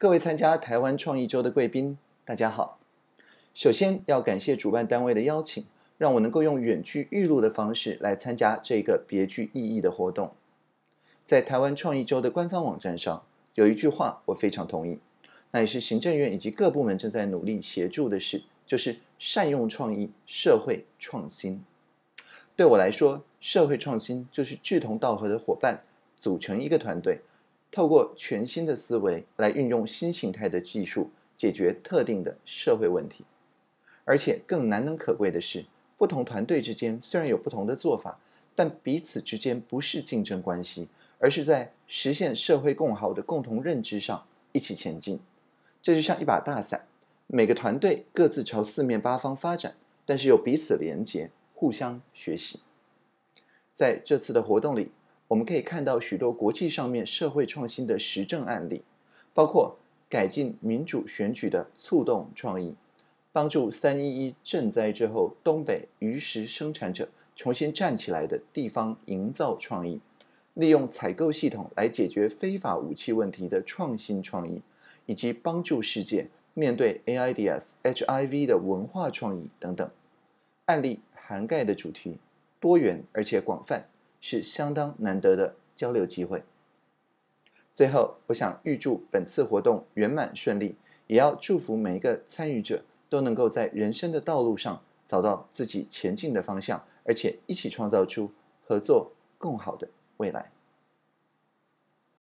各位参加台湾创意周的贵宾，大家好。首先要感谢主办单位的邀请，让我能够用远距预录的方式来参加这个别具意义的活动。在台湾创意周的官方网站上有一句话，我非常同意，那也是行政院以及各部门正在努力协助的事，就是善用创意，社会创新。对我来说，社会创新就是志同道合的伙伴组成一个团队。透过全新的思维来运用新形态的技术解决特定的社会问题，而且更难能可贵的是，不同团队之间虽然有不同的做法，但彼此之间不是竞争关系，而是在实现社会共好的共同认知上一起前进。这就像一把大伞，每个团队各自朝四面八方发展，但是又彼此连结，互相学习。在这次的活动里。我们可以看到许多国际上面社会创新的实证案例，包括改进民主选举的促动创意，帮助三一一赈灾之后东北鱼食生产者重新站起来的地方营造创意，利用采购系统来解决非法武器问题的创新创意，以及帮助世界面对 AIDS HIV 的文化创意等等。案例涵盖的主题多元而且广泛。是相当难得的交流机会。最后，我想预祝本次活动圆满顺利，也要祝福每一个参与者都能够在人生的道路上找到自己前进的方向，而且一起创造出合作更好的未来。